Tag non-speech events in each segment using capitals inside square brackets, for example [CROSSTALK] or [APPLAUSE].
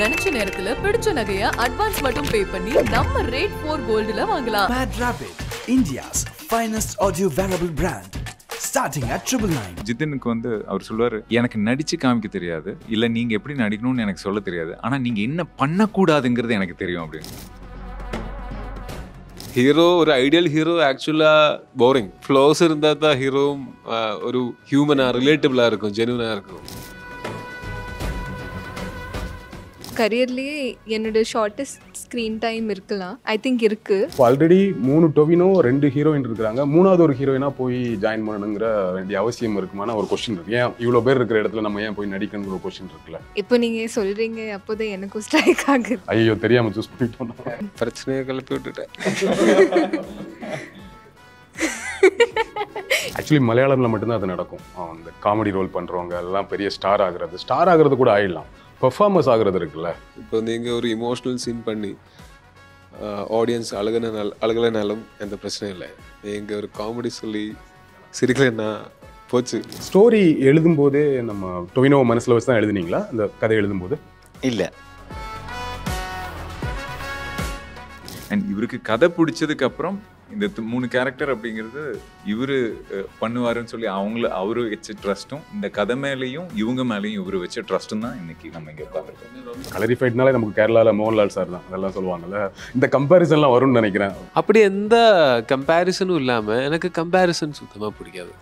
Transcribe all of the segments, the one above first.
நினைச்ச நேரத்துல பிடிச்ச நகைய அட்வான்ஸ் மட்டும் பே பண்ணி நம்ம ரேட் 4 கோல்டுல வாங்கலாம் Mad Rabbit India's finest audio wearable brand starting at triple nine ஜிதினுக்கு வந்து அவர் சொல்லுவார் எனக்கு நடிச்சு காமிக்க தெரியாது இல்ல நீங்க எப்படி நடிக்கணும்னு எனக்கு சொல்ல தெரியாது ஆனா நீங்க என்ன பண்ணக்கூடாதுங்கிறது எனக்கு தெரியும் அப்படின்னு ഹീറോ ഒരു ഐഡിയൽ ഹീറോ ആക്ച്വലാ ബോറിംഗ് ഫ്ലോസ് ഇരുന്നാത്ത ഹീറോവും ഒരു ഹ്യൂമനാ റിലേറ്റബിളാ இருக்கும் ജെനുവനാ இருக்கும் கரியர்லேயே என்னோட ஷார்ட்டஸ்ட் ஸ்க்ரீன் டைம் இருக்கலாம் ஐ திங்க் இருக்கு ஆல்ரெடி மூணு டொவினோ ரெண்டு ஹீரோயின் இருக்கிறாங்க மூணாவது ஒரு ஹீரோயினா போய் ஜாயின் பண்ணணுங்கிற வேண்டிய அவசியம் இருக்குமான ஒரு கொஸ்டின் இருக்கு ஏன் இவ்வளோ பேர் இருக்கிற இடத்துல நம்ம ஏன் போய் நடிக்கணுங்கிற ஒரு கொஸ்டின் இருக்குல்ல இப்போ நீங்க சொல்றீங்க அப்போதான் எனக்கும் ஸ்ட்ரைக் ஆகுது ஐயோ தெரியாம சூஸ் பண்ணிட்டோம் பிரச்சனையை கிளப்பி விட்டுட்டேன் ஆக்சுவலி மலையாளம்ல மட்டும்தான் அது நடக்கும் அந்த காமெடி ரோல் பண்றவங்க எல்லாம் பெரிய ஸ்டார் ஆகுறது ஸ்டார் ஆகிறது கூட ஆயிடலாம் பர்ஃபார்மன்ஸ் ஆகிறது இருக்குல்ல இப்போ நீங்கள் ஒரு இமோஷ்னல் சீன் பண்ணி ஆடியன்ஸ் அழகுன அழகுலனாலும் எந்த பிரச்சனையும் இல்லை எங்கள் ஒரு காமெடி சொல்லி சிரிக்கலன்னா போச்சு ஸ்டோரி எழுதும்போதே நம்ம டொவினோ மனசில் வச்சு தான் எழுதுனீங்களா அந்த கதை எழுதும்போது இல்லை அண்ட் இவருக்கு கதை பிடிச்சதுக்கப்புறம் இந்த மூணு கேரக்டர் அப்படிங்கிறது இவர் பண்ணுவாருன்னு சொல்லி அவங்கள அவரு வச்ச ட்ரஸ்ட்டும் இந்த கதை மேலேயும் இவங்க மேலேயும் இவர் வச்ச ட்ரஸ்ட்டும் தான் இன்னைக்கு நம்ம இங்கே பார்த்துருக்கோம் கலரிஃபைட்னாலே நமக்கு கேரளாவில் மோகன்லால் சார் தான் அதெல்லாம் சொல்லுவாங்கல்ல இந்த கம்பேரிசன்லாம் வரும்னு நினைக்கிறேன் அப்படி எந்த கம்பேரிசனும் இல்லாமல் எனக்கு கம்பேரிசன் சுத்தமாக பிடிக்காது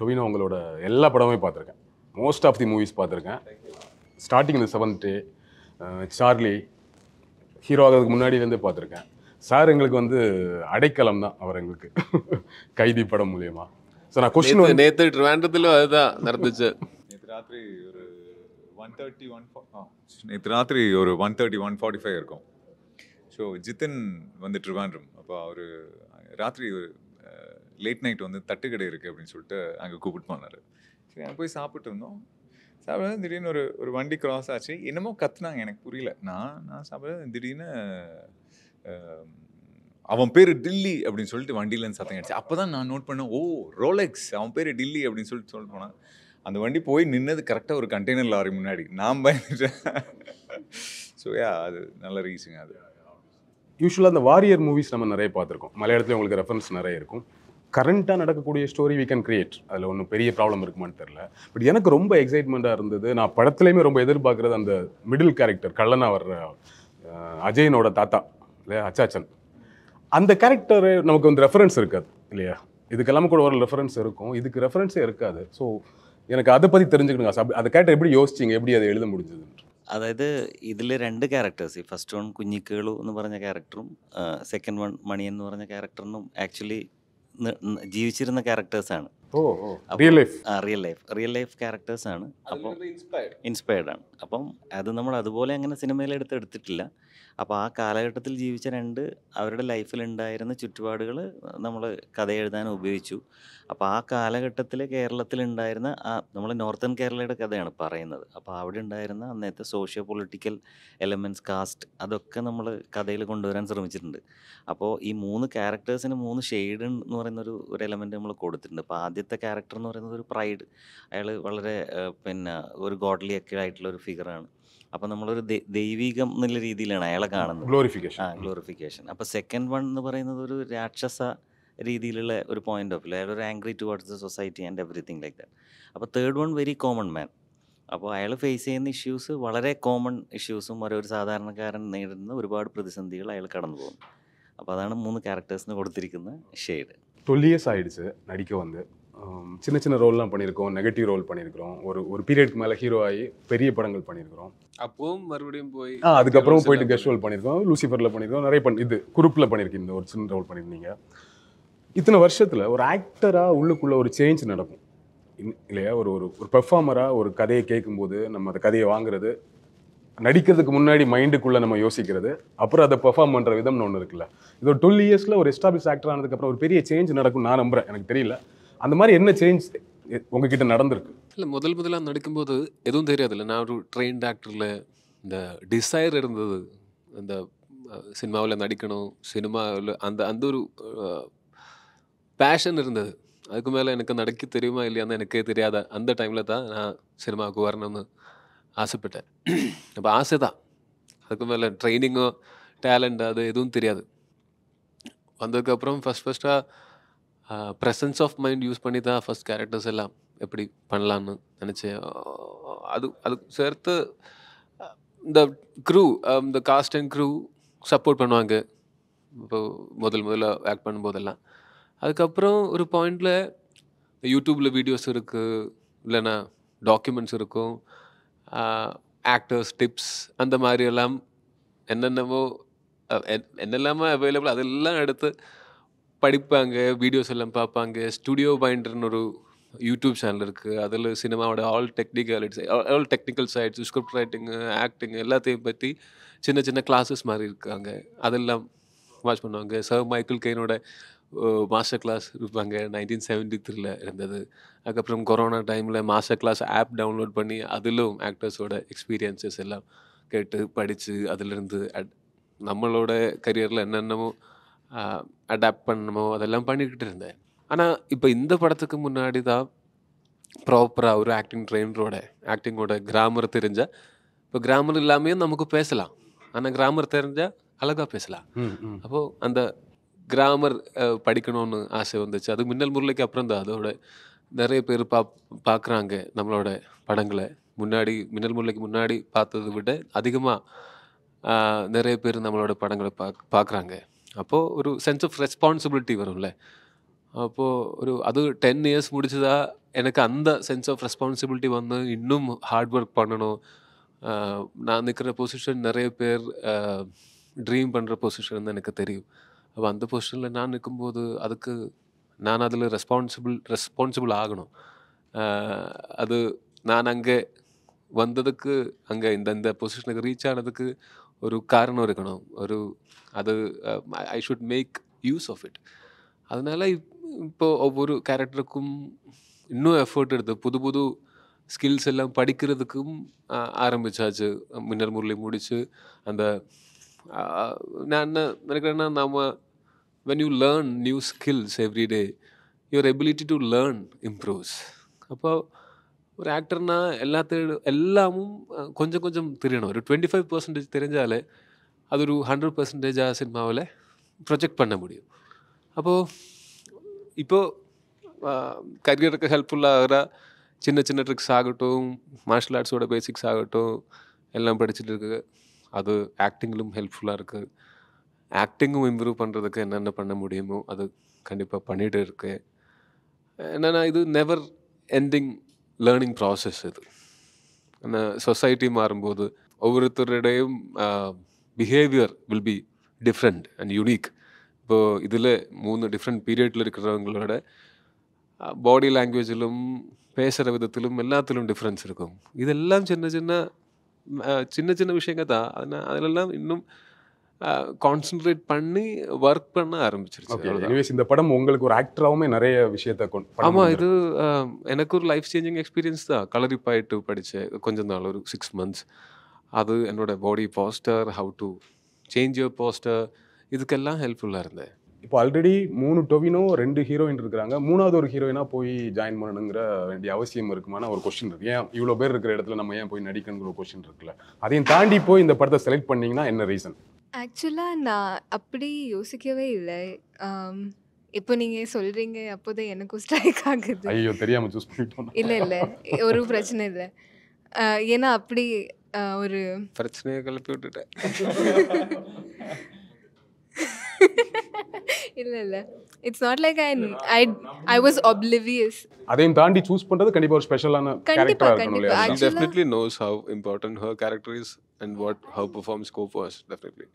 டொவினோ உங்களோட எல்லா படமும் பார்த்துருக்கேன் மோஸ்ட் ஆஃப் தி மூவிஸ் பார்த்துருக்கேன் ஸ்டார்டிங் இந்த செவன்த்து சார்லி ஹீரோ ஆகிறதுக்கு முன்னாடியிலேருந்தே பார்த்துருக்கேன் சார் எங்களுக்கு வந்து அடைக்கலம் தான் அவர் எங்களுக்கு [LAUGHS] கைதி படம் மூலியமா ஸோ நான் கொஸ்டின் நேற்று ட்ரிவாண்டத்தில் அதுதான் நடந்துச்சு நேற்று ராத்திரி ஒரு ஒன் தேர்ட்டி ஒன் நேற்று ராத்திரி ஒரு one thirty one forty five இருக்கும் ஸோ ஜித்தின் வந்து ட்ரிவாண்ட்ரம் அப்போ அவர் ராத்திரி ஒரு லேட் uh, நைட் வந்து தட்டுக்கடை இருக்குது அப்படின்னு சொல்லிட்டு அங்கே கூப்பிட்டு போனார் சரி நான் போய் சாப்பிட்டு இருந்தோம் சாப்பிட்றது திடீர்னு ஒரு ஒரு வண்டி கிராஸ் ஆச்சு என்னமோ கத்துனாங்க எனக்கு புரியல நான் நான் சாப்பிட்றது திடீர்னு அவன் பேர் டில்லி அப்படின்னு சொல்லிட்டு வண்டியிலேருந்து சத்தம் கிடச்சி அப்போ தான் நான் நோட் பண்ணேன் ஓ ரோலெக்ஸ் அவன் பேர் டில்லி அப்படின்னு சொல்லிட்டு சொல்லிட்டு போனான் அந்த வண்டி போய் நின்னது கரெக்டாக ஒரு கண்டெய்னர் லாரி முன்னாடி நான் பயந்துட்டேன் ஸோ யா அது நல்ல ரீசிங் அது யூஸ்வலாக அந்த வாரியர் மூவிஸ் நம்ம நிறைய பார்த்துருக்கோம் மலையாளத்தில் உங்களுக்கு ரெஃபரன்ஸ் நிறைய இருக்கும் கரண்ட்டாக நடக்கக்கூடிய ஸ்டோரி வீ கேன் கிரியேட் அதில் ஒன்றும் பெரிய ப்ராப்ளம் இருக்குமான்னு தெரில பட் எனக்கு ரொம்ப எக்ஸைட்மெண்ட்டாக இருந்தது நான் படத்துலேயுமே ரொம்ப எதிர்பார்க்குறது அந்த மிடில் கேரக்டர் கல்லனா வர்ற அஜயனோட தாத்தா இல்லையா அச்சாச்சன் அந்த கேரக்டரு நமக்கு வந்து ரெஃபரன்ஸ் இருக்காது இல்லையா இதுக்கெல்லாமே கூட ஒரு ரெஃபரன்ஸ் இருக்கும் இதுக்கு ரெஃபரன்ஸே இருக்காது ஸோ எனக்கு அதை பற்றி தெரிஞ்சுக்கணுங்க அந்த கேரக்டர் எப்படி யோசிச்சிங்க எப்படி அதை எழுத முடிஞ்சதுன்னு அதாவது இதில் ரெண்டு கேரக்டர்ஸ் ஃபஸ்ட் ஒன் குஞ்சிக்கேளு என்ன എന്ന് கேரக்டரும் செகண்ட் ஒன் மணி മണി എന്ന് പറഞ്ഞ ஆக்சுவலி ജീവിച്ചിരുന്ന ക്യാരക്ടേഴ്സാണ് real life real life real life ക്യാരക്ടേഴ്സാണ് അപ്പം ഇൻസ്പയർഡ് ആണ് അപ്പം അത് നമ്മൾ അതുപോലെ അങ്ങനെ സിനിമയിൽ എടുത്ത് എടുത്തിട്ടില്ല അപ്പോൾ ആ കാലഘട്ടത്തിൽ ജീവിച്ച രണ്ട് അവരുടെ ലൈഫിൽ ഉണ്ടായിരുന്ന ചുറ്റുപാടുകൾ നമ്മൾ കഥ എഴുതാൻ ഉപയോഗിച്ചു അപ്പോൾ ആ കാലഘട്ടത്തിൽ കേരളത്തിൽ ഉണ്ടായിരുന്ന ആ നമ്മൾ നോർത്തേൺ കേരളയുടെ കഥയാണ് പറയുന്നത് അപ്പോൾ അവിടെ ഉണ്ടായിരുന്ന അന്നത്തെ സോഷ്യോ പൊളിറ്റിക്കൽ എലമെൻറ്റ്സ് കാസ്റ്റ് അതൊക്കെ നമ്മൾ കഥയിൽ കൊണ്ടുവരാൻ ശ്രമിച്ചിട്ടുണ്ട് അപ്പോൾ ഈ മൂന്ന് ക്യാരക്ടേഴ്സിന് മൂന്ന് ഷെയ്ഡ് എന്ന് പറയുന്ന ഒരു ഒരു എലമെൻറ്റ് നമ്മൾ കൊടുത്തിട്ടുണ്ട് അപ്പോൾ ആദ്യത്തെ ക്യാരക്ടർ എന്ന് പറയുന്നത് ഒരു പ്രൈഡ് അയാൾ വളരെ പിന്നെ ഒരു ഗോഡ്ലി ഒക്കെ ആയിട്ടുള്ള ഒരു ഫിഗറാണ് അപ്പം നമ്മളൊരു ദൈവികം എന്നുള്ള രീതിയിലാണ് അയാളെ കാണുന്നത് ഗ്ലോറിഫിക്കേഷൻ ആ ഗ്ലോറിഫിക്കേഷൻ അപ്പോൾ സെക്കൻഡ് വൺ എന്ന് പറയുന്നത് ഒരു രാക്ഷസ രീതിയിലുള്ള ഒരു പോയിന്റ് ഓഫ് വ്യൂ അയാൾ ഒരു angry towards the society and everything like that അപ്പോൾ third one very common man അപ്പോൾ അയാൾ ഫേസ് ചെയ്യുന്ന ഇഷ്യൂസ് വളരെ കോമൺ ഇഷ്യൂസും ഓരോ ഒരു സാധാരണക്കാരൻ നേരിടുന്ന ഒരുപാട് പ്രതിസന്ധികൾ അയാൾ കടന്നു പോകുന്നു അപ്പോൾ അതാണ് മൂന്ന് ക്യാരക്ടേഴ്സിന് കൊടുത്തിരിക്കുന്ന ഷെയ്ഡ് തൊല്ലിയ സൈഡ്സ് നടിക്ക് വന്ന് சின்ன சின்ன ரோல்லாம் பண்ணியிருக்கோம் நெகட்டிவ் ரோல் பண்ணியிருக்கிறோம் ஒரு ஒரு பீரியட்க்கு மேலே ஹீரோ ஆகி பெரிய படங்கள் பண்ணியிருக்கிறோம் அப்போவும் மறுபடியும் போய் ஆ அதுக்கப்புறம் போயிட்டு கெஸ்ட் ரோல் பண்ணியிருக்கோம் லூசிஃபரில் பண்ணியிருக்கோம் நிறைய பண்ணி இது குரூப்பில் பண்ணியிருக்கீங்க இந்த ஒரு சின்ன ரோல் பண்ணியிருந்தீங்க இத்தனை வருஷத்தில் ஒரு ஆக்டராக உள்ளுக்குள்ளே ஒரு சேஞ்ச் நடக்கும் இல்லையா ஒரு ஒரு ஒரு பெர்ஃபார்மராக ஒரு கதையை கேட்கும்போது நம்ம அந்த கதையை வாங்குறது நடிக்கிறதுக்கு முன்னாடி மைண்டுக்குள்ளே நம்ம யோசிக்கிறது அப்புறம் அதை பெர்ஃபார்ம் பண்ணுற விதம்னு ஒன்று இருக்குல்ல இது ஒரு டுவெல் இயர்ஸில் ஒரு எஸ்டாப்ளிஷ் ஆக்டர் ஆனதுக்கப்புறம் ஒரு பெரிய சேஞ்ச் நடக்கும் நான் நம்புகிறேன் எனக்கு தெரியல அந்த மாதிரி என்ன சேஞ்ச் உங்ககிட்ட நடந்திருக்கு இல்லை முதல் முதலாக நடிக்கும்போது எதுவும் தெரியாதுல்ல நான் ஒரு ட்ரெயின்ட் ஆக்டரில் இந்த டிசைர் இருந்தது அந்த சினிமாவில் நடிக்கணும் சினிமாவில் அந்த அந்த ஒரு பேஷன் இருந்தது அதுக்கு மேலே எனக்கு நடக்க தெரியுமா இல்லையான்னு எனக்கே தெரியாத அந்த டைமில் தான் நான் சினிமாவுக்கு வரணும்னு ஆசைப்பட்டேன் அப்போ ஆசை தான் அதுக்கு மேலே ட்ரைனிங்கோ டேலண்ட் அது எதுவும் தெரியாது வந்ததுக்கப்புறம் ஃபஸ்ட் ஃபஸ்ட்டாக ப்ரெசன்ஸ் ஆஃப் மைண்ட் யூஸ் பண்ணி தான் ஃபஸ்ட் கேரக்டர்ஸ் எல்லாம் எப்படி பண்ணலான்னு நினச்சேன் அது அதுக்கு சேர்த்து இந்த க்ரூ இந்த காஸ்ட் அண்ட் க்ரூ சப்போர்ட் பண்ணுவாங்க இப்போ முதல் முதல்ல ஆக்ட் பண்ணும்போதெல்லாம் அதுக்கப்புறம் ஒரு பாயிண்டில் யூடியூப்பில் வீடியோஸ் இருக்குது இல்லைன்னா டாக்குமெண்ட்ஸ் இருக்கும் ஆக்டர்ஸ் டிப்ஸ் அந்த மாதிரி எல்லாம் என்னென்னவோ என்னெல்லாமோ அவைலபிள் அதெல்லாம் எடுத்து படிப்பாங்க வீடியோஸ் எல்லாம் பார்ப்பாங்க ஸ்டுடியோ பைண்டர்னு ஒரு யூடியூப் சேனல் இருக்குது அதில் சினிமாவோட all technicalities all technical sides script writing acting எல்லாத்தையும் பற்றி சின்ன சின்ன கிளாஸஸ் மாதிரி இருக்காங்க அதெல்லாம் வாட்ச் பண்ணுவாங்க சர் மைக்கேல் கெயினோட மாஸ்டர் கிளாஸ் இருப்பாங்க நைன்டீன் செவன்டி த்ரீல இருந்தது அதுக்கப்புறம் கொரோனா டைமில் மாஸ்டர் கிளாஸ் ஆப் டவுன்லோட் பண்ணி அதிலும் ஆக்டர்ஸோட எக்ஸ்பீரியன்ஸஸ் எல்லாம் கேட்டு படித்து அதிலிருந்து நம்மளோட கரியரில் என்னென்னமோ அடாப்ட் பண்ணணுமோ அதெல்லாம் பண்ணிக்கிட்டு இருந்தேன் ஆனால் இப்போ இந்த படத்துக்கு முன்னாடி தான் ப்ராப்பராக ஒரு ஆக்டிங் ட்ரெயினரோட ஆக்டிங்கோட கிராமர் தெரிஞ்சால் இப்போ கிராமர் இல்லாமையும் நமக்கு பேசலாம் ஆனால் கிராமர் தெரிஞ்சால் அழகாக பேசலாம் அப்போது அந்த கிராமர் படிக்கணும்னு ஆசை வந்துச்சு அது மின்னல் முருளைக்கு அப்புறம் தான் அதோட நிறைய பேர் பா பார்க்குறாங்க நம்மளோட படங்களை முன்னாடி மின்னல் முருளைக்கு முன்னாடி பார்த்ததை விட அதிகமாக நிறைய பேர் நம்மளோட படங்களை பா பார்க்குறாங்க അപ്പോൾ ഒരു സെൻസ് ഓഫ് ரெஸ்பான்சிபிலிட்டி வரும்ல அப்போது ஒரு அது டென் இயர்ஸ் முடிச்சதா எனக்கு அந்த சென்ஸ் ஆஃப் ரெஸ்பான்சிபிலிட்டி வந்து இன்னும் ஹார்ட் ஒர்க் பண்ணணும் நான் நிற்கிற பொசிஷன் நிறைய பேர் ட்ரீம் பண்ணுற பொசிஷன் எனக்கு தெரியும் அப்போ அந்த பொசிஷனில் நான் நிற்கும்போது அதுக்கு நான் அதில் ரெஸ்பான்சிபிள் ரெஸ்பான்சிபிள் ஆகணும் அது நான் அங்கே வந்ததுக்கு அங்கே இந்த இந்த பொசிஷனுக்கு ரீச் ஆனதுக்கு ஒரு காரணம் இருக்கணும் ஒரு அது I should make use of it அதனால் இப்போ ஒவ்வொரு கேரக்டருக்கும் இன்னும் எஃபர்ட் எடுத்து புது புது ஸ்கில்ஸ் எல்லாம் படிக்கிறதுக்கும் ஆரம்பித்தாச்சு மின்னல் முரளி முடித்து அந்த நான் என்ன நினைக்கிறேன்னா நாம் when you learn new skills everyday your ability to learn improves அப்போ ஒரு ஆக்டர்னா எல்லாத்தோட எல்லாமும் கொஞ்சம் கொஞ்சம் தெரியணும் ஒரு டுவெண்ட்டி ஃபைவ் பர்சன்டேஜ் தெரிஞ்சாலே அது ஒரு ஹண்ட்ரட் பர்சன்டேஜாக சினிமாவில் ப்ரொஜெக்ட் பண்ண முடியும் அப்போது இப்போது கரியருக்கு ஹெல்ப்ஃபுல்லாக சின்ன சின்ன ட்ரிக்ஸ் ஆகட்டும் மார்ஷல் ஆர்ட்ஸோட பேசிக்ஸ் ஆகட்டும் எல்லாம் படிச்சுட்டு இருக்கு அது ஆக்டிங்கிலும் ஹெல்ப்ஃபுல்லாக இருக்குது ஆக்டிங்கும் இம்ப்ரூவ் பண்ணுறதுக்கு என்னென்ன பண்ண முடியுமோ அது கண்டிப்பாக பண்ணிகிட்டு இருக்கு என்னென்னா இது நெவர் என்டிங் ലേണിംഗ് പ്രോസസ്സ് ഇത് സൊസൈറ്റി മാറുമ്പോൾ ഓരോരുത്തരുടെയും behaviour will be different and unique ഇപ്പോൾ ഇതിൽ മൂന്ന് ഡിഫറെൻറ്റ് പീരിയഡിലിരിക്കുന്നവങ്ങളുടെ பாடி லாங்குவேஜிலும் பேசுகிற விதத்திலும் எல்லாத்திலும் டிஃப்ரென்ஸ் இருக்கும் இதெல்லாம் சின்ன சின்ன சின்ன சின்ன விஷயங்க தான் அதனால் அதிலெல்லாம் இன்னும் கான்சென்ட்ரேட் பண்ணி ஒர்க் பண்ண ஆரம்பிச்சிருச்சு இந்த படம் உங்களுக்கு ஒரு ஆக்டராகவும் நிறைய விஷயத்த ஆமாம் இது எனக்கு ஒரு லைஃப் சேஞ்சிங் எக்ஸ்பீரியன்ஸ் தான் கலரி ஆகிட்டு படித்தேன் கொஞ்ச நாள் ஒரு சிக்ஸ் மந்த்ஸ் அது என்னோட body posture how to change your posture இதுக்கெல்லாம் ஹெல்ப்ஃபுல்லாக இருந்தேன் இப்போ ஆல்ரெடி மூணு டொவினோ ரெண்டு ஹீரோயின் இருக்கிறாங்க மூணாவது ஒரு ஹீரோயினாக போய் ஜாயின் பண்ணணுங்கிற வேண்டிய அவசியம் இருக்குமான ஒரு கொஸ்டின் இருக்குது ஏன் இவ்வளோ பேர் இருக்கிற இடத்துல நம்ம ஏன் போய் நடிக்கணுங்கிற ஒரு கொஸ்டின் இருக்குல்ல அதையும் தாண்டி போய் இந்த படத்தை செலக்ட் பண்ணிங்கன்னா என்ன ரீசன் ஆக்சுவலாக நான் அப்படி யோசிக்கவே இல்லை இப்போ நீங்கள் சொல்கிறீங்க அப்போதான் எனக்கும் ஸ்ட்ரைக் ஆகுது ஐயோ தெரியாம சூஸ் பண்ணிட்டோம் இல்லை இல்லை ஒரு பிரச்சனை இல்லை ஏன்னா அப்படி ஒரு பிரச்சனையை கிளப்பி விட்டுட்டேன் [LAUGHS] இல்லை இல்லை it's not like I I I was oblivious அதையும் தாண்டி சூஸ் பண்றது கண்டிப்பா ஒரு ஸ்பெஷலான கண்டிப்பா கண்டிப்பா definitely knows how important her character is and what how perform scope was definitely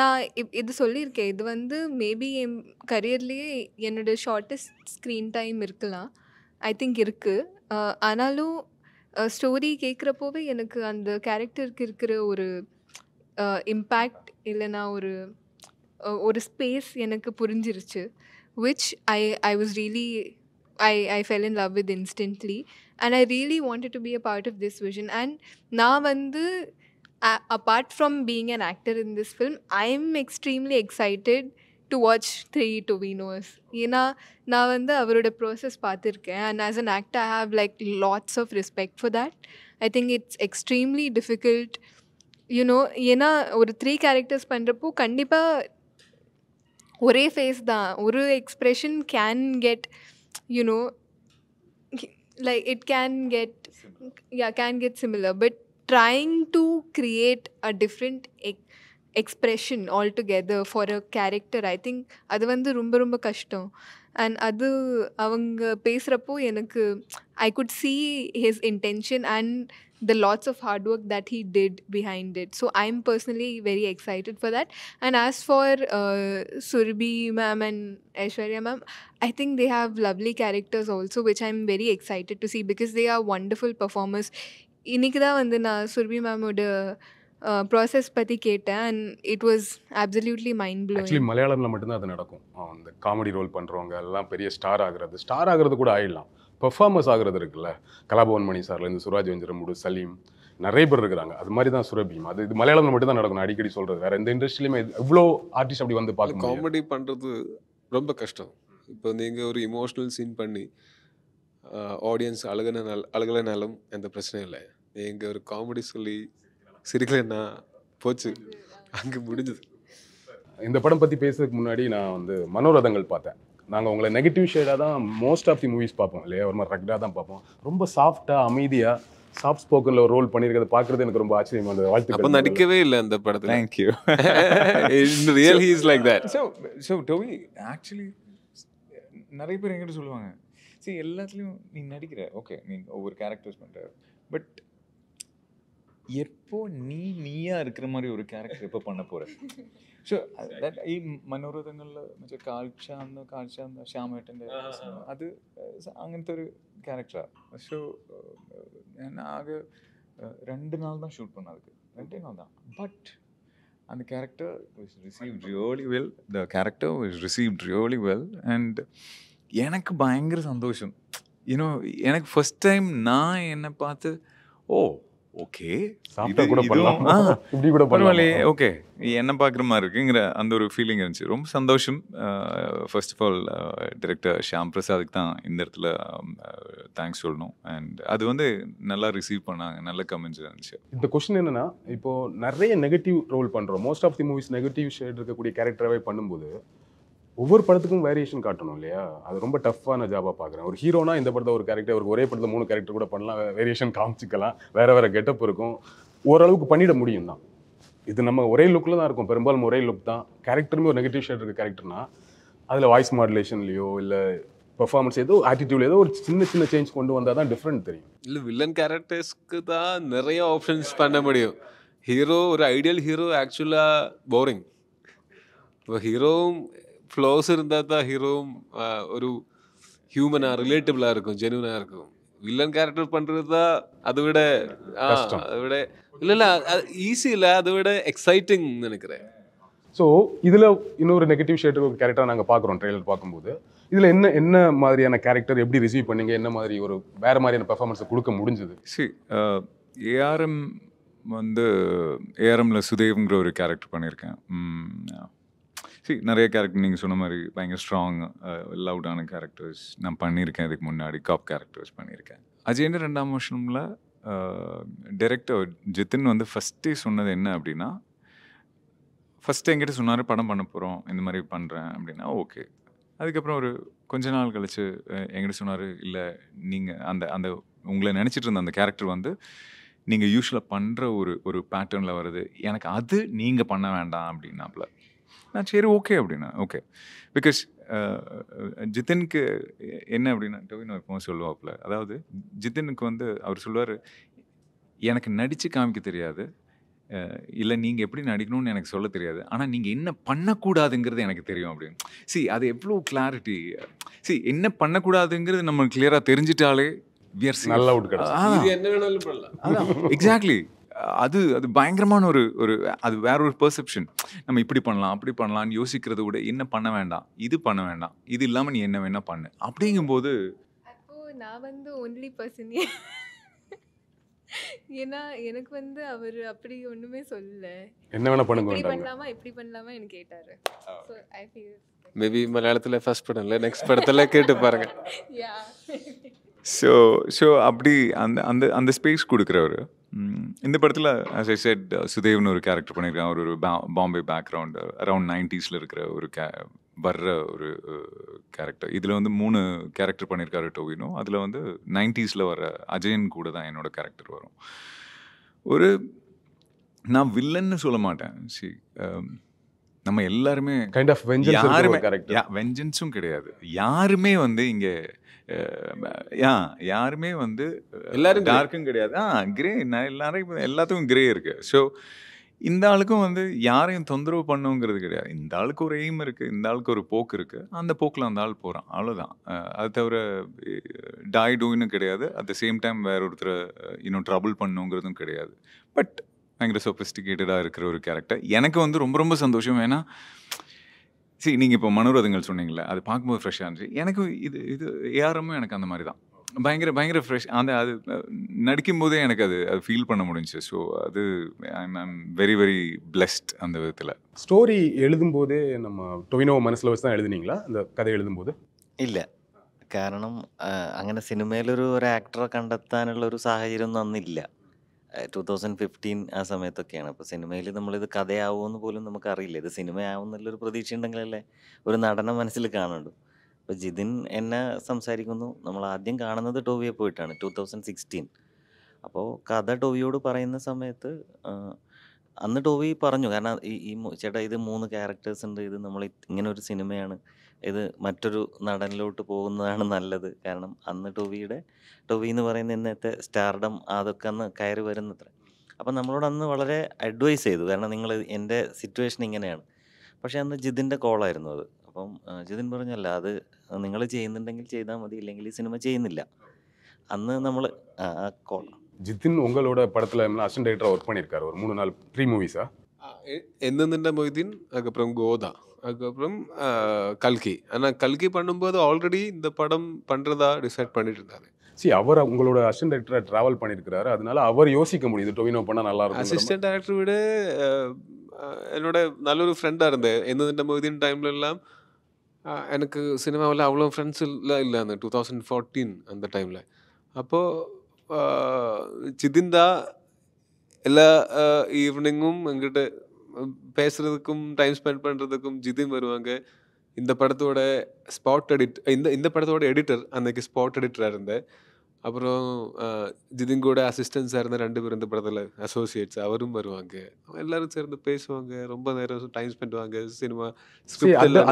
நான் இது சொல்லியிருக்கேன் இது வந்து மேபி என் கரியர்லேயே என்னோட ஷார்ட்டஸ்ட் ஸ்க்ரீன் டைம் இருக்கலாம் ஐ திங்க் இருக்குது ஆனாலும் ஸ்டோரி கேட்குறப்போவே எனக்கு அந்த கேரக்டருக்கு இருக்கிற ஒரு இம்பேக்ட் இல்லைனா ஒரு ஒரு ஸ்பேஸ் எனக்கு புரிஞ்சிருச்சு which I I was really I I fell in love with instantly and I really wanted to be a part of this vision and நான் வந்து apart from being an actor in this film I'm extremely excited to watch three Tovino's ஏன்னா நான் வந்து அவரோட process பார்த்துருக்கேன் and as an actor I have like lots of respect for that I think it's extremely difficult you know ஏன்னா ஒரு three characters பண்ணுறப்போ கண்டிப்பாக ஒரே ஃபேஸ் தான் ஒரு expression can get you know like it can get ya can get similar but trying to create a different ex expression altogether for a character I think அது வந்து ரொம்ப ரொம்ப கஷ்டம் And அது அவங்க பேசுகிறப்போ எனக்கு I could see his intention and the lots of hard work that he did behind it. So I'm personally very excited for that. And as for uh, Surbi ma'am and Aishwarya ma'am, I think they have lovely characters also, which I'm very excited to see because they are wonderful performers. Inikda and வந்து நான் சுர்பி process பற்றி கேட்டேன் and it was absolutely mind blew actually மலையாளமில் மட்டும்தான் அது நடக்கும் அந்த comedy role பண்ணுறவங்க எல்லாம் பெரிய ஸ்டார் ஆகிறது ஸ்டார் ஆகிறது கூட ஆயிடலாம் பெர்ஃபார்மன்ஸ் ஆகிறது இருக்குல்ல கலாபவன் மணி சார்லேருந்து சுராஜ் முடு சலீம் நிறைய பேர் இருக்கிறாங்க அது மாதிரி தான் சுரபியும் அது இது மலையாளம் மட்டும் தான் நடக்கும் அடிக்கடி சொல்கிறது வேறு எந்த இண்டஸ்ட்ரியிலுமே இவ்வளோ ஆர்டிஸ்ட் அப்படி வந்து பார்க்க காமெடி பண்ணுறது ரொம்ப கஷ்டம் இப்போ நீங்க ஒரு எமோஷனல் சீன் பண்ணி ஆடியன்ஸ் அழுகின நல் அழுகலைனாலும் எந்த பிரச்சனையும் இல்லை நீங்கள் ஒரு காமெடி சொல்லி சிரிக்கலன்னா போச்சு அங்கே முடிஞ்சது இந்த படம் பற்றி பேசுறதுக்கு முன்னாடி நான் வந்து மனோரதங்கள் பார்த்தேன் நாங்கள் உங்களை நெகட்டிவ் ஷேடாக தான் மோஸ்ட் ஆஃப் தி மூவிஸ் பார்ப்போம் இல்லையா ஒரு மாதிரி ரெக்டாக தான் பார்ப்போம் ரொம்ப சாஃப்டாக அமைதியாக சாஃப்ட் ஸ்போக்கன்ல ஒரு ரோல் பண்ணியிருக்கிறத பார்க்குறது எனக்கு ரொம்ப ஆச்சரியமா இருந்தது வாழ்த்து நடிக்கவே இல்லை அந்த படத்தில் thank in in real like that so that டோவி ஆக்சுவலி நிறைய பேர் என்கிட்ட சொல்லுவாங்க சரி எல்லாத்துலேயும் நீ நடிக்கிற ஓகே நீ ஒவ்வொரு கேரக்டர்ஸ் பண்ணுற பட் எப்போ நீ நீயா இருக்கிற மாதிரி ഒരു ക്യാരക്ടർ ഇപ്പോൾ பண்ண പോരെ സോ ഈ മനോരഥങ്ങളിൽ മറ്റേ കാഴ്ച എന്ന കാഴ്ച എന്ന ശ്യാമേട്ടൻ്റെ അത് അങ്ങനത്തെ ഒരു ക്യാരക്ടറാണ് പക്ഷേ ഞാൻ ആകെ രണ്ട് നാൾ തന്നെ ഷൂട്ട് പണ രണ്ടേ നാൾ தான் ബട്ട് அந்த character was received really well the character was received really well and எனக்கு பயங்கர சந்தோஷம் யூனோ எனக்கு ഫസ്റ്റ് ടൈം நான் എന്നെ പാത്ത് ഓ ஓகே சாப்பிட்டா கூட பண்ணலாம் இப்படி கூட பரவாயில்லையே ஓகே என்ன பார்க்குற மாதிரி இருக்குங்கிற அந்த ஒரு ஃபீலிங் இருந்துச்சு ரொம்ப சந்தோஷம் first of all director Shyam பிரசாதுக்கு தான் இந்த இடத்துல தேங்க்ஸ் சொல்லணும் அண்ட் அது வந்து நல்லா ரிசீவ் பண்ணாங்க நல்ல கமெண்ட்ஸ் இருந்துச்சு இந்த கொஸ்டின் என்னன்னா இப்போ நிறைய நெகட்டிவ் ரோல் பண்ணுறோம் most of the movies negative shade இருக்கக்கூடிய கேரக்டராகவே பண்ணும்போது ஒவ்வொரு படத்துக்கும் வேரியேஷன் காட்டணும் இல்லையா அது ரொம்ப டஃப்பான ஜாபாக பார்க்குறேன் ஒரு ஹீரோனா இந்த படத்தை ஒரு கேரக்டர் ஒரு ஒரே படத்தில் மூணு கேரக்டர் கூட பண்ணலாம் வேரியேஷன் காமிச்சிக்கலாம் வேறு வேறு கெட்டப் இருக்கும் ஓரளவுக்கு பண்ணிட முடியும் தான் இது நம்ம ஒரே லுக்கில் தான் இருக்கும் பெரும்பாலும் ஒரே லுக் தான் கேரக்டருமே ஒரு நெகட்டிவ் ஷேட் இருக்க கேரக்டர்னா அதில் வாய்ஸ் மாடுலேஷன்லையோ இல்லை பெர்ஃபார்மன்ஸ் ஏதோ ஆட்டிடியூட் ஏதோ ஒரு சின்ன சின்ன சேஞ்ச் கொண்டு வந்தால் தான் டிஃப்ரெண்ட் தெரியும் இல்லை வில்லன் கேரக்டர்ஸ்க்கு தான் நிறைய ஆப்ஷன்ஸ் பண்ண முடியும் ஹீரோ ஒரு ஐடியல் ஹீரோ ஆக்சுவலாக போரிங் இப்போ ஹீரோவும் ஃப்ளோஸ் இருந்தால் தான் ஹீரோவும் ஒரு ஹியூமனாக ரிலேட்டபிளாக இருக்கும் ஜெனுவனாக இருக்கும் வில்லன் கேரக்டர் பண்ணுறது தான் அதை விட அதை விட இல்லை இல்லை ஈஸி இல்லை அதை விட எக்ஸைட்டிங் நினைக்கிறேன் ஸோ இதில் இன்னொரு நெகட்டிவ் ஷேட் ஒரு கேரக்டராக நாங்கள் பார்க்குறோம் ட்ரெய்லர் பார்க்கும்போது இதில் என்ன என்ன மாதிரியான கேரக்டர் எப்படி ரிசீவ் பண்ணீங்க என்ன மாதிரி ஒரு வேறு மாதிரியான பெர்ஃபார்மன்ஸை கொடுக்க முடிஞ்சது சரி ஏஆர்எம் வந்து ஏஆர்எம்மில் சுதேவ்ங்கிற ஒரு கேரக்டர் பண்ணியிருக்கேன் சரி நிறைய கேரக்டர் நீங்கள் சொன்ன மாதிரி பயங்கர ஸ்ட்ராங் லவுடான கேரக்டர்ஸ் நான் பண்ணியிருக்கேன் இதுக்கு முன்னாடி காப் கேரக்டர்ஸ் பண்ணியிருக்கேன் என்ன ரெண்டாம் வருஷமில் டைரக்டர் ஜித்தின் வந்து ஃபஸ்ட்டே சொன்னது என்ன அப்படின்னா ஃபஸ்ட்டு என்கிட்ட சொன்னார் படம் பண்ண போகிறோம் இந்த மாதிரி பண்ணுறேன் அப்படின்னா ஓகே அதுக்கப்புறம் ஒரு கொஞ்ச நாள் கழித்து என்கிட்ட சொன்னார் இல்லை நீங்கள் அந்த அந்த உங்களை நினச்சிட்டு இருந்த அந்த கேரக்டர் வந்து நீங்கள் யூஸ்வலாக பண்ணுற ஒரு ஒரு பேட்டர்னில் வருது எனக்கு அது நீங்கள் பண்ண வேண்டாம் அப்படின்னாப்புல நான் சரி ஓகே அப்படின்னா ஓகே பிகாஸ் uh, uh, ஜித்தினுக்கு என்ன அப்படின்னா டொவினோ எப்பவும் சொல்லுவாப்புல அதாவது ஜித்தினுக்கு வந்து அவர் சொல்லுவார் எனக்கு நடித்து காமிக்க தெரியாது இல்லை நீங்கள் எப்படி நடிக்கணும்னு எனக்கு சொல்ல தெரியாது ஆனால் நீங்கள் என்ன பண்ணக்கூடாதுங்கிறது எனக்கு தெரியும் அப்படின்னு சி அது எவ்வளோ கிளாரிட்டி சி என்ன பண்ணக்கூடாதுங்கிறது நம்ம கிளியராக தெரிஞ்சிட்டாலே வியர் எக்ஸாக்ட்லி அது அது பயங்கரமான ஒரு ஒரு அது வேற ஒரு பெர்செப்ஷன் நம்ம இப்படி பண்ணலாம் அப்படி பண்ணலாம்னு யோசிக்கிறத விட என்ன பண்ண வேண்டாம் இது பண்ண வேண்டாம் இது இல்லாமல் நீ என்ன வேணா பண்ணு அப்படிங்கும்போது நான் வந்து ஒன்லி பர்சன் ஏன்னா எனக்கு வந்து அவர் அப்படி ஒண்ணுமே சொல்லல என்ன வேணா பண்ணுங்க இப்படி பண்ணலாமா இப்படி பண்ணலாமா எனக்கு கேட்டாரு மேபி மலையாளத்துல ஃபர்ஸ்ட் படம் இல்ல நெக்ஸ்ட் படத்துல கேட்டு பாருங்க யா [LAUGHS] [LAUGHS] ஸோ ஸோ அப்படி அந்த அந்த அந்த ஸ்பேஸ் கொடுக்குறவர் இந்த படத்தில் அஸ் ஐ செட் சுதேவ்னு ஒரு கேரக்டர் பண்ணியிருக்கேன் அவர் ஒரு பா பாம்பே பேக்ரவுண்டு அரவுண்ட் நைன்டிஸில் இருக்கிற ஒரு கே வர்ற ஒரு கேரக்டர் இதில் வந்து மூணு கேரக்டர் பண்ணியிருக்காரு டோவினோ அதில் வந்து நைன்டிஸில் வர அஜயன் கூட தான் என்னோடய கேரக்டர் வரும் ஒரு நான் வில்லன்னு சொல்ல மாட்டேன் சி நம்ம எல்லாருமே கைண்ட் ஆஃப் யாருமே வெஞ்சன்ஸும் கிடையாது யாருமே வந்து இங்கே யா யாருமே வந்து எல்லாரும் டார்க்கும் கிடையாது ஆ கிரே நான் எல்லாரும் எல்லாத்துக்கும் கிரே இருக்கு ஸோ இந்த ஆளுக்கும் வந்து யாரையும் தொந்தரவு பண்ணுங்கிறது கிடையாது இந்த ஆளுக்கு ஒரு எய்ம் இருக்குது இந்த ஆளுக்கு ஒரு போக்கு இருக்குது அந்த போக்கில் அந்த ஆள் போகிறான் அவ்வளோதான் அது தவிர டாய் டூன்னு கிடையாது அட் த சேம் டைம் வேற ஒருத்தர் இன்னும் ட்ரபுள் பண்ணுங்கிறதும் கிடையாது பட் பயங்கர சொபிஸ்டிகேட்டடாக இருக்கிற ஒரு கேரக்டர் எனக்கு வந்து ரொம்ப ரொம்ப சந்தோஷம் ஏன்னா சரி நீங்கள் இப்போ மனோரதங்கள் சொன்னீங்களே அது பார்க்கும்போது ஃப்ரெஷ்ஷாக இருந்துச்சு எனக்கும் இது இது ஏஆர்எம்மும் எனக்கு அந்த மாதிரி தான் பயங்கர பயங்கர ஃப்ரெஷ் அந்த அது நடிக்கும்போதே எனக்கு அது அது ஃபீல் பண்ண முடிஞ்சு ஸோ அது I'm I'm very very blessed அந்த விதத்தில் ஸ்டோரி எழுதும்போதே நம்ம டொவினோ மனசில் வச்சு தான் எழுதுனீங்களா அந்த கதை எழுதும்போது ഇല്ല കാരണം അങ്ങനെ സിനിമയിലൊരു ഒരു ஆக்டரை കണ്ടെത്താനുള്ള ഒരു സാഹചര്യം ഒന്നും അന്നില്ല ടൂ തൗസൻഡ് ഫിഫ്റ്റീൻ ആ സമയത്തൊക്കെയാണ് അപ്പോൾ സിനിമയിൽ നമ്മളിത് കഥയാവുമെന്ന് പോലും നമുക്കറിയില്ല ഇത് സിനിമയാവും എന്നുള്ളൊരു പ്രതീക്ഷ ഉണ്ടെങ്കിലല്ലേ ഒരു നടനം മനസ്സിൽ കാണുന്നുണ്ട് അപ്പോൾ ജിതിൻ എന്നെ സംസാരിക്കുന്നു നമ്മൾ ആദ്യം കാണുന്നത് ടോവിയെ പോയിട്ടാണ് ടൂ തൗസൻഡ് സിക്സ്റ്റീൻ അപ്പോൾ കഥ ടോവിയോട് പറയുന്ന സമയത്ത് അന്ന് ടോവി പറഞ്ഞു കാരണം ഈ ഈ ചേട്ടാ ഇത് മൂന്ന് ക്യാരക്ടേഴ്സ് ഉണ്ട് ഇത് നമ്മൾ ഇങ്ങനെ ഒരു സിനിമയാണ് ഇത് മറ്റൊരു നടനിലോട്ട് പോകുന്നതാണ് നല്ലത്. കാരണം അന്ന് ടൊവിയുടെ ടൊവി എന്ന് പറയുന്ന ഇന്നത്തെ സ്റ്റാർഡം അതൊക്കെ അന്ന് കയറി വരുന്നത്രേ. അപ്പം നമ്മളോട് അന്ന് വളരെ അഡ്വൈസ് ചെയ്തു. കാരണം നിങ്ങൾ എൻ്റെ സിറ്റുവേഷൻ ഇങ്ങനെയാണ്. പക്ഷേ അന്ന് ജിതിൻ്റെ കോളായിരുന്നു അത്. അപ്പം ജിതിൻ പറഞ്ഞല്ല അത് നിങ്ങൾ ചെയ്യുന്നുണ്ടെങ്കിൽ ചെയ്താൽ മതി. ഇല്ലെങ്കിൽ ഈ സിനിമ ചെയ്യുന്നില്ല. അന്ന് നമ്മൾ ആ ആ കോൾ ஜிதின் உங்களோட படத்துல அசிஸ்டன்ட் டைரக்டரா ஒர்க் பண்ணியிருக்காரு ஒரு மூணு நாள் த்ரீ மூவிஸா என்னந்திண்ட அதுக்கப்புறம் கல்கி ஆனால் கல்கி பண்ணும்போது ஆல்ரெடி இந்த படம் பண்ணுறதா டிசைட் பண்ணிட்டு இருந்தாரு சி அவர் உங்களோட அசிஸ்டன்ட் டைரக்டராக ட்ராவல் பண்ணியிருக்கிறாரு அதனால அவர் யோசிக்க முடியுது டொவினோ பண்ணால் நல்லா இருக்கும் அசிஸ்டன்ட் டைரக்டர் விட என்னோட நல்லொரு ஃப்ரெண்டாக இருந்தேன் எந்த இந்த மொய்தீன் டைம்ல எல்லாம் எனக்கு சினிமாவில் அவ்வளோ ஃப்ரெண்ட்ஸ் இல்லை இல்லை அந்த டூ தௌசண்ட் ஃபோர்டீன் அந்த டைமில் அப்போது சிதிந்தா எல்லா ஈவினிங்கும் எங்கிட்ட பேசுறதுக்கும் டைம் ஸ்பெண்ட் பண்ணுறதுக்கும் ஜிதின் வருவாங்க இந்த படத்தோட ஸ்பாட் எடிட் இந்த இந்த படத்தோட எடிட்டர் அன்னைக்கு ஸ்பாட் எடிட்டராக இருந்தேன் அப்புறம் ஜிதின் கூட அசிஸ்டன்ஸாக இருந்த ரெண்டு பேர் இந்த படத்தில் அசோசியேட்ஸ் அவரும் வருவாங்க எல்லாரும் சேர்ந்து பேசுவாங்க ரொம்ப நேரம் டைம் ஸ்பெண்ட் வாங்க சினிமா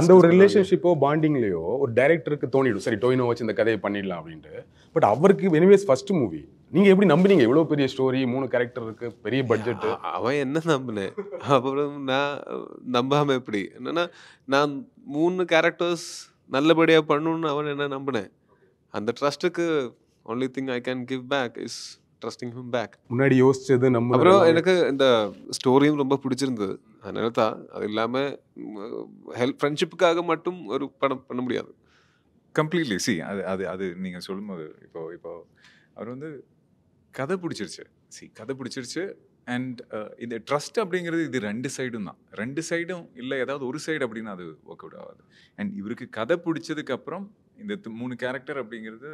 அந்த ஒரு ரிலேஷன்ஷிப்போ பாண்டிங்லேயோ ஒரு டைரக்டருக்கு தோணிடும் சரி டோயினோ வச்சு இந்த கதையை பண்ணிடலாம் அப்படின்ட்டு பட் அவருக்கு வெனிவேஸ் ஃபர்ஸ்ட் மூவி நீங்கள் எப்படி நம்பினீங்க இவ்வளோ பெரிய ஸ்டோரி மூணு கேரக்டர் இருக்கு பெரிய பட்ஜெட் அவன் என்ன நம்பினேன் அப்புறம் நான் நம்பாமல் எப்படி என்னன்னா நான் மூணு கேரக்டர்ஸ் நல்லபடியாக பண்ணணும்னு அவன் என்ன நம்பினேன் அந்த ட்ரஸ்ட்டுக்கு only thing I can give back is trusting him back முன்னாடி யோசிச்சது நம்ம அப்புறம் எனக்கு இந்த ஸ்டோரியும் ரொம்ப பிடிச்சிருந்தது அதனால தான் அது இல்லாமல் ஹெல்ப் ஃப்ரெண்ட்ஷிப்புக்காக மட்டும் ஒரு படம் பண்ண முடியாது கம்ப்ளீட்லி சி அது அது அது நீங்கள் சொல்லும்போது இப்போ இப்போ அவர் வந்து கதை பிடிச்சிருச்சு சி கதை பிடிச்சிருச்சு அண்ட் uh, இந்த ட்ரஸ்ட் அப்படிங்கிறது இது ரெண்டு சைடும் தான் ரெண்டு சைடும் இல்லை ஏதாவது ஒரு சைடு அப்படின்னா அது ஒர்க் அவுட் ஆகாது அண்ட் இவருக்கு கதை பிடிச்சதுக்கப்புறம் இந்த மூணு கேரக்டர் அப்படிங்கிறது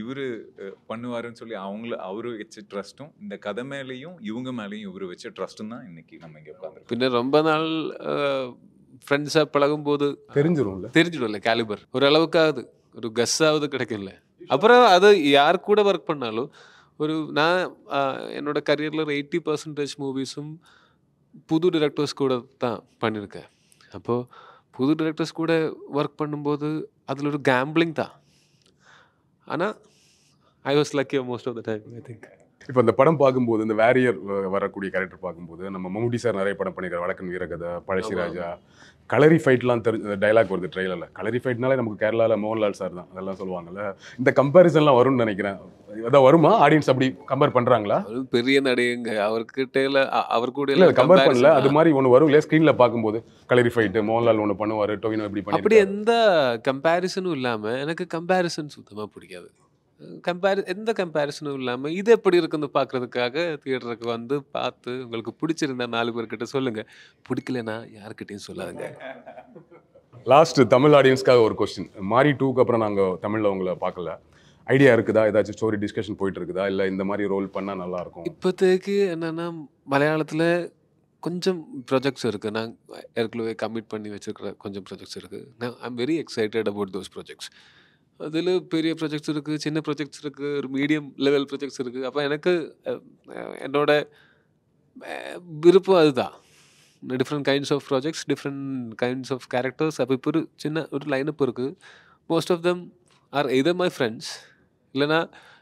இவர் uh, பண்ணுவாருன்னு சொல்லி அவங்கள அவரு வச்ச ட்ரஸ்ட்டும் இந்த கதை மேலேயும் இவங்க மேலேயும் இவர் வச்ச ட்ரஸ்ட்டும் தான் இன்னைக்கு நம்ம இங்கே உட்காந்து பின்னர் ரொம்ப நாள் ஃப்ரெண்ட்ஸாக பழகும் போது தெரிஞ்சிடும்ல தெரிஞ்சிடும்ல கேலிபர் ஒரு அளவுக்காவது ஒரு கஸ்ஸாவது கிடைக்கல அப்புறம் அது யார் கூட ஒர்க் பண்ணாலும் ഒരു ഞാൻ என்னோட கரியரில் ஒரு எயிட்டி பர்சன்டேஜ் மூவிஸும் புது டிரெக்டர்ஸ் கூட தான் பண்ணியிருக்கேன் அப்போது புது டிரெக்டர்ஸ் கூட ஒர்க் பண்ணும்போது அதில் ஒரு கேம்பிளிங் தான் ஆனால் I was lucky most of the time I think இப்போ அந்த படம் பார்க்கும்போது இந்த வேரியர் வரக்கூடிய கேரக்டர் பார்க்கும்போது நம்ம மம்முட்டி சார் நிறைய படம் பண்ணியிருக்காரு வழக்கன் வீரகதை பழசி ராஜா கலரி ஃபைட்லாம் தெரிஞ்ச டைலாக் வருது ட்ரெயிலரில் கலரி ஃபைட்னாலே நமக்கு கேரளாவில் மோகன்லால் சார் தான் அதெல்லாம் சொல்லுவாங்கல்ல இந்த கம்பேரிசன்லாம் வரும்னு நினைக்கிறேன் அதான் வருமா ஆடியன்ஸ் அப்படி கம்பேர் பண்ணுறாங்களா பெரிய நடிகங்க அவர்கிட்ட அவர் கூட இல்லை கம்பேர் பண்ணல அது மாதிரி ஒன்று வரும் இல்லையா ஸ்க்ரீனில் பார்க்கும்போது கலரி ஃபைட்டு மோகன்லால் ஒன்று பண்ணுவார் டொவினோ இப்படி பண்ணி அப்படி எந்த கம்பேரிசனும் இல்லாமல் எனக்கு கம்பேரிசன் சுத்தமாக பிடிக்காது கம்பேரி எந்த கம்பேரிசனும் இல்லாமல் இது எப்படி இருக்குன்னு பார்க்குறதுக்காக தியேட்டருக்கு வந்து பார்த்து உங்களுக்கு பிடிச்சிருந்தா நாலு பேர்கிட்ட சொல்லுங்கள் பிடிக்கலனா யாருக்கிட்டையும் சொல்லாதுங்க லாஸ்ட்டு தமிழ் ஆடியன்ஸ்க்காக ஒரு கொஸ்டின் மாரி டூக்கு அப்புறம் நாங்கள் தமிழில் உங்களை பார்க்கல ஐடியா இருக்குதா ஏதாச்சும் ஸ்டோரி டிஸ்கஷன் போயிட்டு இருக்குதா இல்லை இந்த மாதிரி ரோல் பண்ணால் நல்லா இருக்கும் இப்போதைக்கு என்னென்னா மலையாளத்தில் கொஞ்சம் ப்ராஜெக்ட்ஸ் இருக்குது நான் ஏற்கனவே கமிட் பண்ணி வச்சுருக்கிற கொஞ்சம் ப்ராஜெக்ட்ஸ் இருக்குது நான் I'm very excited about those projects அதில் பெரிய ப்ரொஜெக்ட்ஸ் இருக்குது சின்ன ப்ரொஜெக்ட்ஸ் இருக்குது ஒரு மீடியம் லெவல் ப்ரொஜெக்ட்ஸ் இருக்குது அப்போ எனக்கு என்னோட விருப்பம் அதுதான் different kinds of projects different kinds of characters அப்போ இப்போ ஒரு சின்ன ஒரு லைனப் இருக்குது most of them are either my friends இல்லைனா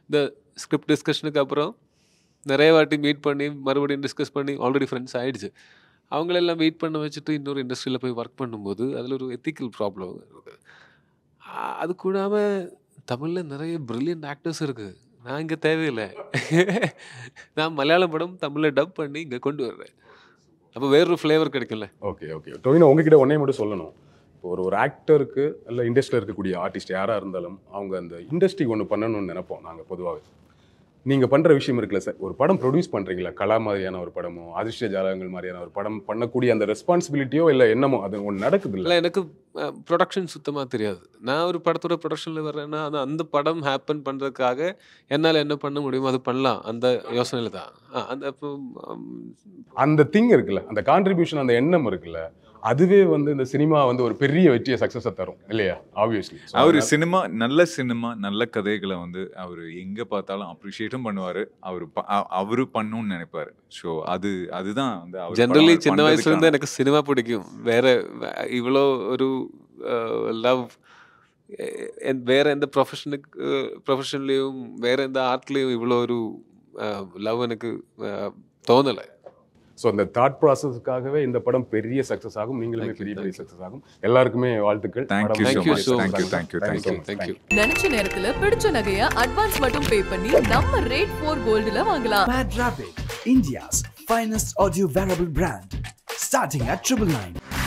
இந்த ஸ்கிரிப்ட் டிஸ்கஷனுக்கு அப்புறம் நிறைய வாட்டி மீட் பண்ணி மறுபடியும் டிஸ்கஸ் பண்ணி ஆல்ரெடி ஃப்ரெண்ட்ஸ் ஆகிடுச்சு அவங்களெல்லாம் மீட் பண்ண வச்சுட்டு இன்னொரு இண்டஸ்ட்ரியில் போய் ஒர்க் பண்ணும்போது அதில் ஒரு எத்திக்கல் ப்ராப்ளம் இருக்குது அது கூடாமல் தமிழில் நிறைய ப்ரில்லியன்ட் ஆக்டர்ஸ் இருக்குது நான் இங்கே தேவையில்லை நான் மலையாளம் படம் தமிழில் டப் பண்ணி இங்கே கொண்டு வர்றேன் அப்போ வேறொரு ஃப்ளேவர் கிடைக்கல ஓகே ஓகே டொவினா உங்ககிட்ட ஒன்றே மட்டும் சொல்லணும் இப்போ ஒரு ஒரு ஆக்டருக்கு இல்லை இண்டஸ்ட்ரியில் இருக்கக்கூடிய ஆர்டிஸ்ட் யாராக இருந்தாலும் அவங்க அந்த இண்டஸ்ட்ரி ஒன்று பண்ணணும்னு நினைப்போம் நாங்கள் பொதுவாகவே நீங்கள் பண்ணுற விஷயம் இருக்குல்ல சார் ஒரு படம் ப்ரொடியூஸ் பண்ணுறீங்களா கலா மாதிரியான ஒரு படமோ அதிர்ஷ்ட ஜாலகங்கள் மாதிரியான ஒரு படம் பண்ணக்கூடிய அந்த ரெஸ்பான்சிபிலிட்டியோ இல்லை என்னமோ அது ஒன்று நடக்குது இல்லை எனக்கு ப்ரொடக்ஷன் சுத்தமாக தெரியாது நான் ஒரு படத்தோட ப்ரொடக்ஷனில் வர்றேன்னா அது அந்த படம் ஹேப்பன் பண்ணுறதுக்காக என்னால் என்ன பண்ண முடியுமோ அது பண்ணலாம் அந்த யோசனையில் தான் அந்த அந்த திங் இருக்குல்ல அந்த கான்ட்ரிபியூஷன் அந்த எண்ணம் இருக்குல்ல அதுவே வந்து இந்த சினிமா வந்து ஒரு பெரிய வெற்றியை சக்ஸஸை தரும் இல்லையா ஆப்வியஸ்லி அவர் சினிமா நல்ல சினிமா நல்ல கதைகளை வந்து அவர் எங்கே பார்த்தாலும் அப்ரிஷியேட்டும் பண்ணுவார் அவர் அவரு பண்ணும்னு நினைப்பார் ஸோ அது அதுதான் வந்து ஜென்ரலி சின்ன வயசுலேருந்து எனக்கு சினிமா பிடிக்கும் வேற இவ்வளோ ஒரு லவ் வேற எந்த ப்ரொஃபஷனுக்கு ப்ரொஃபஷன்லேயும் வேற எந்த ஆர்ட்லேயும் இவ்வளோ ஒரு லவ் எனக்கு தோணலை ஸோ அந்த தாட் ப்ராசஸ்க்காகவே இந்த படம் பெரிய சக்ஸஸ் ஆகும் நீங்களுமே பெரிய பெரிய சக்ஸஸ் ஆகும் எல்லாருக்குமே வாழ்த்துக்கள் நினைச்ச நேரத்துல பிடிச்ச நகைய அட்வான்ஸ் மட்டும் பே பண்ணி நம்ம ரேட் போர் கோல்டுல வாங்கலாம் India's finest audio wearable brand starting at triple nine